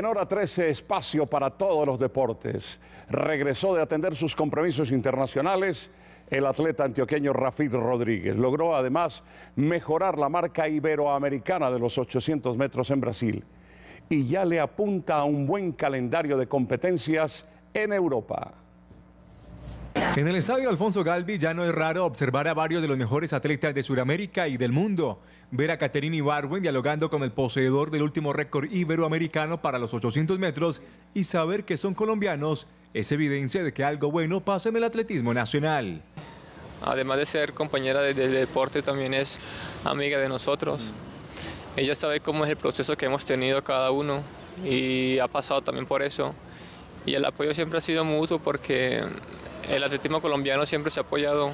En hora 13, espacio para todos los deportes. Regresó de atender sus compromisos internacionales el atleta antioqueño Rafid Rodríguez. Logró además mejorar la marca iberoamericana de los 800 metros en Brasil y ya le apunta a un buen calendario de competencias en Europa. En el estadio Alfonso Galvi ya no es raro observar a varios de los mejores atletas de Sudamérica y del mundo. Ver a Caterina Ibarwen dialogando con el poseedor del último récord iberoamericano para los 800 metros y saber que son colombianos es evidencia de que algo bueno pasa en el atletismo nacional. Además de ser compañera del deporte, también es amiga de nosotros. Ella sabe cómo es el proceso que hemos tenido cada uno y ha pasado también por eso. Y el apoyo siempre ha sido mutuo porque el atletismo colombiano siempre se ha apoyado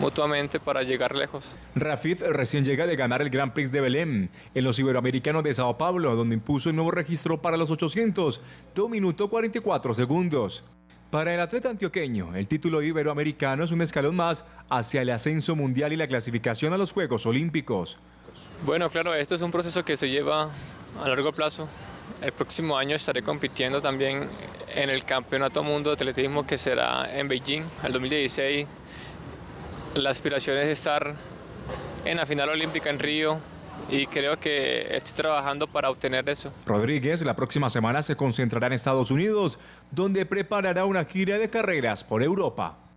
mutuamente para llegar lejos. Rafid recién llega de ganar el Gran Prix de Belén en los Iberoamericanos de Sao Paulo, donde impuso el nuevo registro para los 800, 2 minutos 44 segundos. Para el atleta antioqueño, el título iberoamericano es un escalón más hacia el ascenso mundial y la clasificación a los Juegos Olímpicos. Bueno, claro, esto es un proceso que se lleva a largo plazo. El próximo año estaré compitiendo también en el Campeonato Mundo de Atletismo que será en Beijing, el 2016. La aspiración es estar en la final olímpica en Río, y creo que estoy trabajando para obtener eso. Rodríguez la próxima semana se concentrará en Estados Unidos, donde preparará una gira de carreras por Europa.